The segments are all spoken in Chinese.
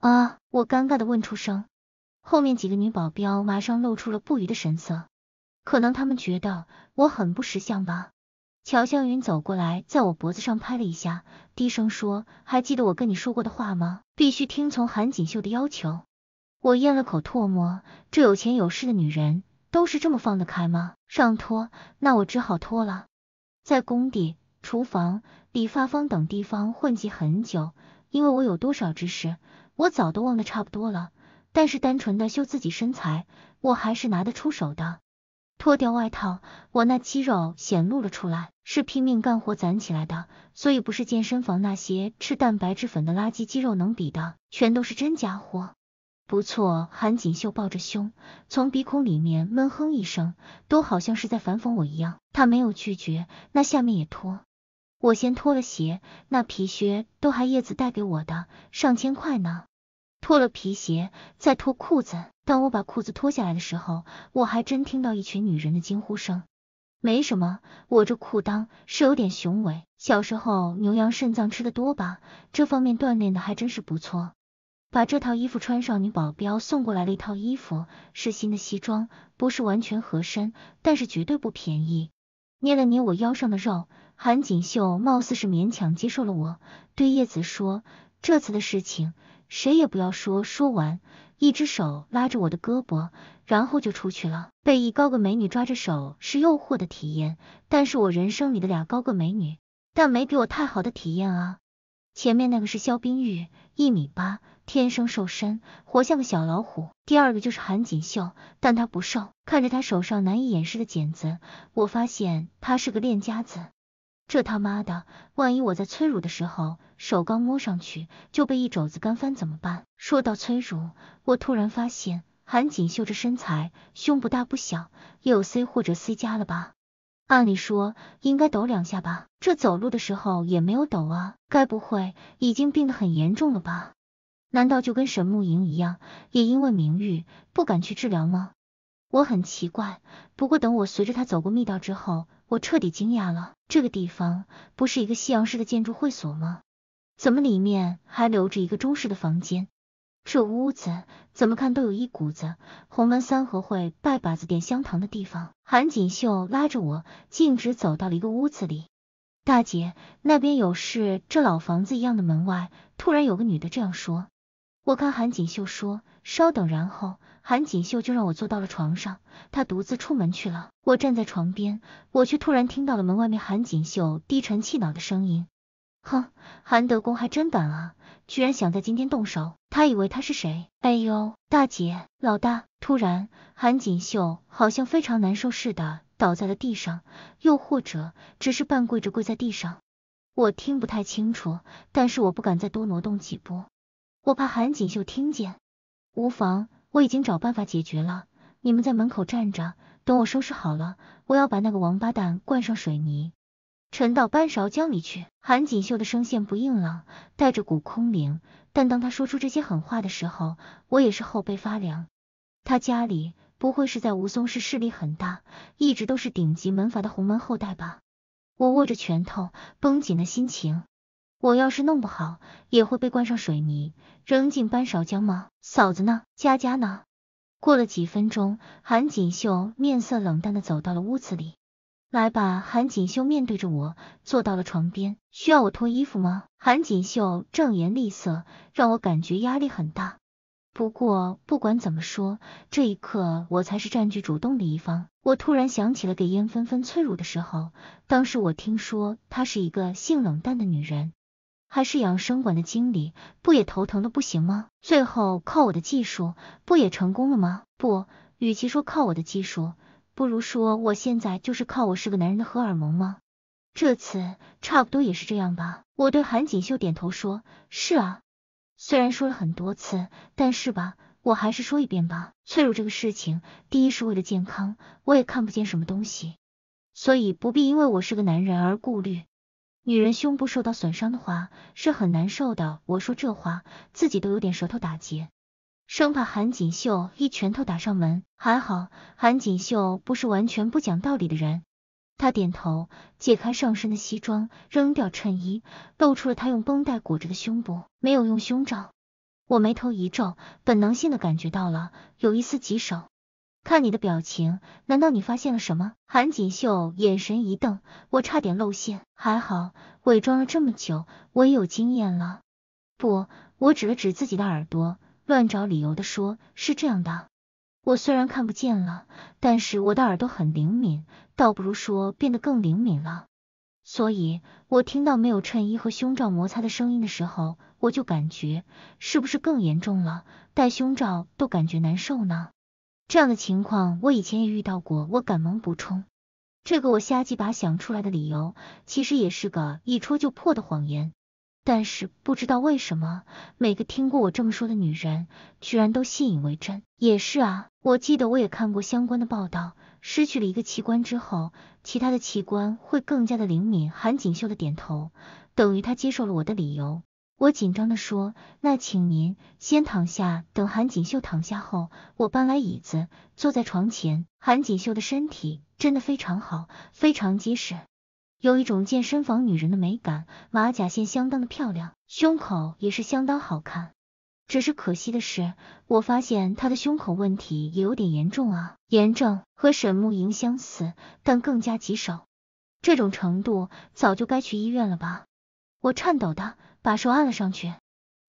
啊！我尴尬的问出声，后面几个女保镖马上露出了不愉的神色，可能他们觉得我很不识相吧。乔湘云走过来，在我脖子上拍了一下，低声说：“还记得我跟你说过的话吗？必须听从韩锦绣的要求。”我咽了口唾沫，这有钱有势的女人都是这么放得开吗？上托，那我只好脱了。在工地、厨房、理发坊等地方混迹很久，因为我有多少知识。我早都忘得差不多了，但是单纯的秀自己身材，我还是拿得出手的。脱掉外套，我那肌肉显露了出来，是拼命干活攒起来的，所以不是健身房那些吃蛋白质粉的垃圾肌肉能比的，全都是真家伙。不错，韩锦绣抱着胸，从鼻孔里面闷哼一声，都好像是在反讽我一样。他没有拒绝，那下面也脱。我先脱了鞋，那皮靴都还叶子带给我的，上千块呢。脱了皮鞋，再脱裤子。当我把裤子脱下来的时候，我还真听到一群女人的惊呼声。没什么，我这裤裆是有点雄伟。小时候牛羊肾脏吃的多吧，这方面锻炼的还真是不错。把这套衣服穿上，女保镖送过来了一套衣服，是新的西装，不是完全合身，但是绝对不便宜。捏了捏我腰上的肉，韩锦绣貌似是勉强接受了我，对叶子说：“这次的事情。”谁也不要说。说完，一只手拉着我的胳膊，然后就出去了。被一高个美女抓着手是诱惑的体验，但是我人生里的俩高个美女，但没给我太好的体验啊。前面那个是肖冰玉，一米八，天生瘦身，活像个小老虎。第二个就是韩锦绣，但她不瘦。看着她手上难以掩饰的茧子，我发现她是个练家子。这他妈的，万一我在催乳的时候手刚摸上去就被一肘子干翻怎么办？说到催乳，我突然发现韩锦绣这身材，胸不大不小，也有 C 或者 C 加了吧？按理说应该抖两下吧，这走路的时候也没有抖啊，该不会已经病得很严重了吧？难道就跟沈慕莹一样，也因为名誉不敢去治疗吗？我很奇怪，不过等我随着他走过密道之后。我彻底惊讶了，这个地方不是一个西洋式的建筑会所吗？怎么里面还留着一个中式的房间？这屋子怎么看都有一股子洪门三合会拜把子点香堂的地方。韩锦绣拉着我径直走到了一个屋子里，大姐那边有事。这老房子一样的门外，突然有个女的这样说。我看韩锦绣说，稍等，然后韩锦绣就让我坐到了床上，她独自出门去了。我站在床边，我却突然听到了门外面韩锦绣低沉气恼的声音。哼，韩德公还真敢啊，居然想在今天动手，他以为他是谁？哎呦，大姐，老大！突然，韩锦绣好像非常难受似的倒在了地上，又或者只是半跪着跪在地上，我听不太清楚，但是我不敢再多挪动几步。我怕韩锦绣听见，无妨，我已经找办法解决了。你们在门口站着，等我收拾好了，我要把那个王八蛋灌上水泥，沉到扳勺江里去。韩锦绣的声线不硬朗，带着股空灵，但当他说出这些狠话的时候，我也是后背发凉。他家里不会是在吴松市势力很大，一直都是顶级门阀的洪门后代吧？我握着拳头，绷紧了心情。我要是弄不好，也会被灌上水泥，扔进搬勺江吗？嫂子呢？佳佳呢？过了几分钟，韩锦绣面色冷淡的走到了屋子里。来吧，韩锦绣面对着我，坐到了床边。需要我脱衣服吗？韩锦绣正言厉色，让我感觉压力很大。不过不管怎么说，这一刻我才是占据主动的一方。我突然想起了给燕纷纷催乳的时候，当时我听说她是一个性冷淡的女人。还是养生馆的经理，不也头疼的不行吗？最后靠我的技术，不也成功了吗？不，与其说靠我的技术，不如说我现在就是靠我是个男人的荷尔蒙吗？这次差不多也是这样吧。我对韩锦绣点头说，是啊。虽然说了很多次，但是吧，我还是说一遍吧。脆弱这个事情，第一是为了健康，我也看不见什么东西，所以不必因为我是个男人而顾虑。女人胸部受到损伤的话是很难受的，我说这话自己都有点舌头打结，生怕韩锦绣一拳头打上门。还好韩锦绣不是完全不讲道理的人，他点头，解开上身的西装，扔掉衬衣，露出了他用绷带裹着的胸部，没有用胸罩。我眉头一皱，本能性的感觉到了有一丝棘手。看你的表情，难道你发现了什么？韩锦绣眼神一瞪，我差点露馅，还好伪装了这么久，我也有经验了。不，我指了指自己的耳朵，乱找理由的说，是这样的，我虽然看不见了，但是我的耳朵很灵敏，倒不如说变得更灵敏了。所以，我听到没有衬衣和胸罩摩擦的声音的时候，我就感觉是不是更严重了，戴胸罩都感觉难受呢。这样的情况我以前也遇到过，我赶忙补充，这个我瞎几把想出来的理由，其实也是个一戳就破的谎言。但是不知道为什么，每个听过我这么说的女人，居然都信以为真。也是啊，我记得我也看过相关的报道，失去了一个器官之后，其他的器官会更加的灵敏。韩锦绣的点头，等于他接受了我的理由。我紧张的说：“那请您先躺下。”等韩锦绣躺下后，我搬来椅子，坐在床前。韩锦绣的身体真的非常好，非常结实，有一种健身房女人的美感，马甲线相当的漂亮，胸口也是相当好看。只是可惜的是，我发现她的胸口问题也有点严重啊，炎症和沈慕莹相似，但更加棘手。这种程度早就该去医院了吧？我颤抖的。把手按了上去，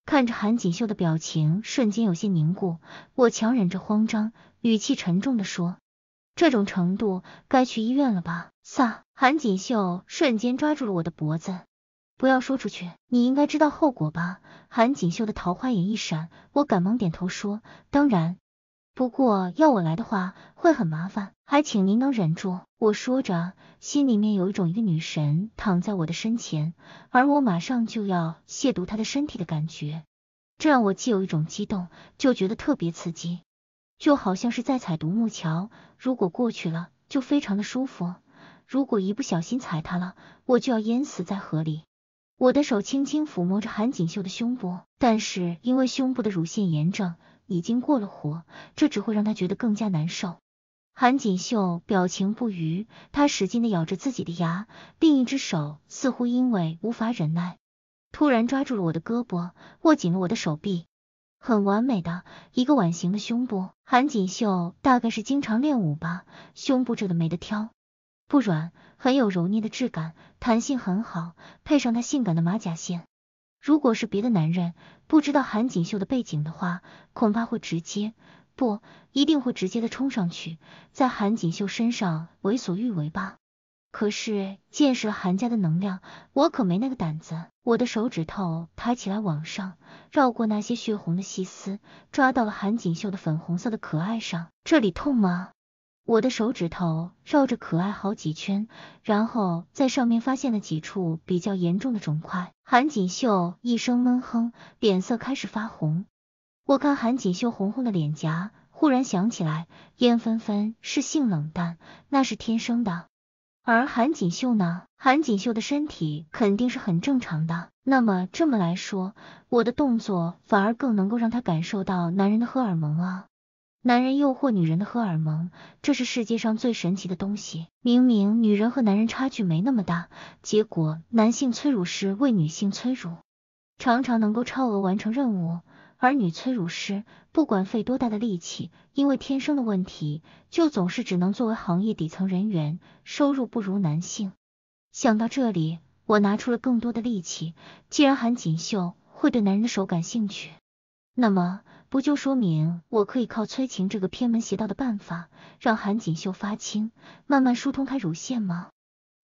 看着韩锦绣的表情瞬间有些凝固，我强忍着慌张，语气沉重的说：“这种程度该去医院了吧？”撒，韩锦绣瞬间抓住了我的脖子，不要说出去，你应该知道后果吧？韩锦绣的桃花眼一闪，我赶忙点头说：“当然。”不过要我来的话会很麻烦，还请您能忍住。我说着，心里面有一种一个女神躺在我的身前，而我马上就要亵渎她的身体的感觉，这让我既有一种激动，就觉得特别刺激，就好像是在踩独木桥，如果过去了就非常的舒服，如果一不小心踩塌了，我就要淹死在河里。我的手轻轻抚摸着韩锦绣的胸部，但是因为胸部的乳腺炎症。已经过了火，这只会让他觉得更加难受。韩锦绣表情不渝，他使劲的咬着自己的牙，另一只手似乎因为无法忍耐，突然抓住了我的胳膊，握紧了我的手臂。很完美的一个碗形的胸部，韩锦绣大概是经常练武吧，胸部这个没得挑，不软，很有揉捏的质感，弹性很好，配上她性感的马甲线。如果是别的男人，不知道韩锦绣的背景的话，恐怕会直接，不，一定会直接的冲上去，在韩锦绣身上为所欲为吧。可是见识了韩家的能量，我可没那个胆子。我的手指头抬起来往上，绕过那些血红的细丝，抓到了韩锦绣的粉红色的可爱上，这里痛吗？我的手指头绕着可爱好几圈，然后在上面发现了几处比较严重的肿块。韩锦绣一声闷哼，脸色开始发红。我看韩锦绣红红的脸颊，忽然想起来，燕纷纷是性冷淡，那是天生的。而韩锦绣呢？韩锦绣的身体肯定是很正常的。那么这么来说，我的动作反而更能够让她感受到男人的荷尔蒙啊。男人诱惑女人的荷尔蒙，这是世界上最神奇的东西。明明女人和男人差距没那么大，结果男性催乳师为女性催乳，常常能够超额完成任务，而女催乳师不管费多大的力气，因为天生的问题，就总是只能作为行业底层人员，收入不如男性。想到这里，我拿出了更多的力气。既然韩锦绣会对男人的手感兴趣，那么。不就说明我可以靠催情这个偏门邪道的办法，让韩锦绣发青，慢慢疏通开乳腺吗？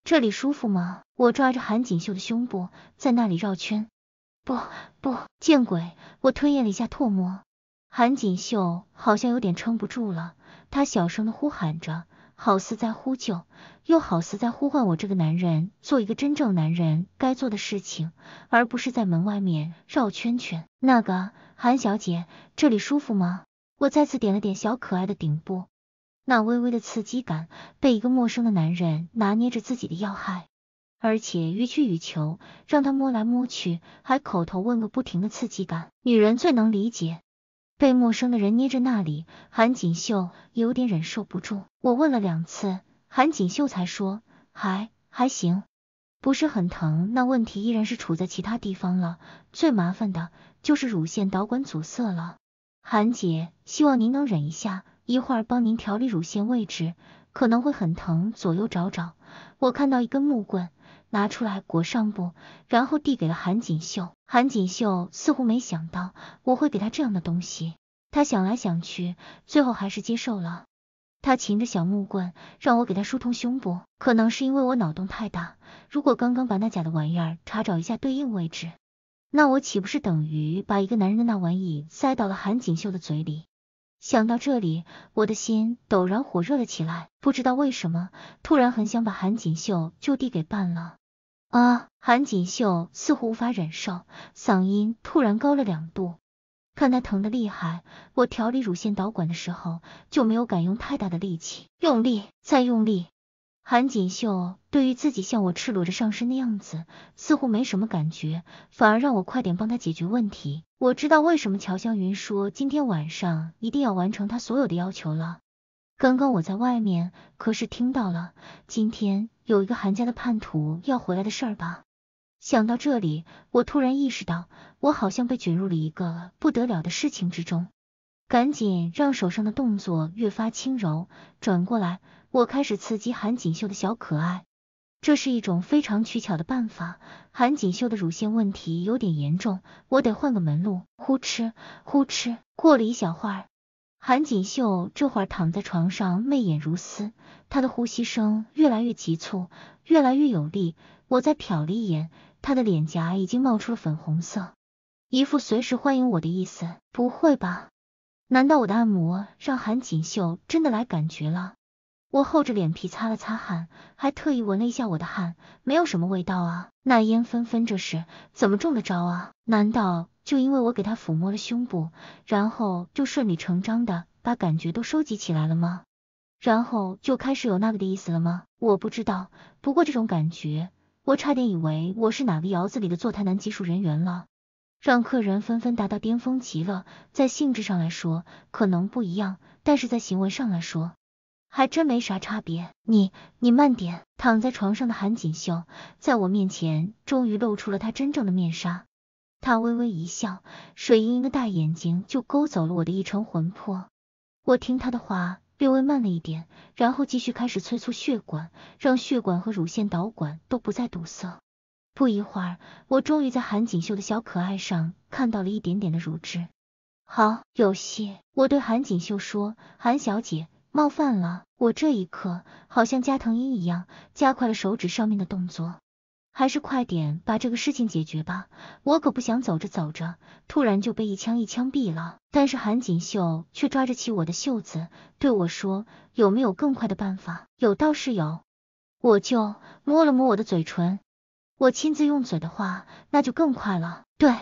这里舒服吗？我抓着韩锦绣的胸部，在那里绕圈。不不，见鬼！我吞咽了一下唾沫。韩锦绣好像有点撑不住了，她小声的呼喊着。好似在呼救，又好似在呼唤我这个男人做一个真正男人该做的事情，而不是在门外面绕圈圈。那个韩小姐，这里舒服吗？我再次点了点小可爱的顶部，那微微的刺激感被一个陌生的男人拿捏着自己的要害，而且予取予求，让他摸来摸去，还口头问个不停的刺激感，女人最能理解。被陌生的人捏着那里，韩锦绣有点忍受不住。我问了两次，韩锦绣才说还还行，不是很疼。那问题依然是处在其他地方了，最麻烦的就是乳腺导管阻塞了。韩姐，希望您能忍一下，一会儿帮您调理乳腺位置，可能会很疼。左右找找，我看到一根木棍。拿出来裹上布，然后递给了韩锦绣。韩锦绣似乎没想到我会给他这样的东西，他想来想去，最后还是接受了。他擒着小木棍，让我给他疏通胸部。可能是因为我脑洞太大，如果刚刚把那假的玩意儿查找一下对应位置，那我岂不是等于把一个男人的那玩意塞到了韩锦绣的嘴里？想到这里，我的心陡然火热了起来。不知道为什么，突然很想把韩锦绣就地给办了。啊！韩锦绣似乎无法忍受，嗓音突然高了两度。看她疼的厉害，我调理乳腺导管的时候就没有敢用太大的力气。用力，再用力。韩锦绣对于自己像我赤裸着上身的样子似乎没什么感觉，反而让我快点帮他解决问题。我知道为什么乔湘云说今天晚上一定要完成他所有的要求了。刚刚我在外面可是听到了今天有一个韩家的叛徒要回来的事儿吧？想到这里，我突然意识到，我好像被卷入了一个不得了的事情之中。赶紧让手上的动作越发轻柔，转过来，我开始刺激韩锦绣的小可爱。这是一种非常取巧的办法。韩锦绣的乳腺问题有点严重，我得换个门路。呼哧呼哧，过了一小会儿，韩锦绣这会儿躺在床上，媚眼如丝，她的呼吸声越来越急促，越来越有力。我再瞟了一眼，她的脸颊已经冒出了粉红色，一副随时欢迎我的意思。不会吧？难道我的按摩让韩锦绣真的来感觉了？我厚着脸皮擦了擦汗，还特意闻了一下我的汗，没有什么味道啊。那烟纷纷这是怎么中得着啊？难道就因为我给她抚摸了胸部，然后就顺理成章的把感觉都收集起来了吗？然后就开始有那个的意思了吗？我不知道。不过这种感觉，我差点以为我是哪个窑子里的坐台男技术人员了。让客人纷纷达到巅峰极乐，在性质上来说可能不一样，但是在行为上来说，还真没啥差别。你，你慢点。躺在床上的韩锦绣，在我面前终于露出了她真正的面纱。她微微一笑，水盈盈的大眼睛就勾走了我的一成魂魄。我听她的话，略微慢了一点，然后继续开始催促血管，让血管和乳腺导管都不再堵塞。不一会儿，我终于在韩锦绣的小可爱上看到了一点点的乳汁，好有戏！我对韩锦绣说：“韩小姐，冒犯了。”我这一刻好像加藤鹰一样，加快了手指上面的动作，还是快点把这个事情解决吧，我可不想走着走着，突然就被一枪一枪毙了。但是韩锦绣却抓着起我的袖子，对我说：“有没有更快的办法？”有倒是有，我就摸了摸我的嘴唇。我亲自用嘴的话，那就更快了。对。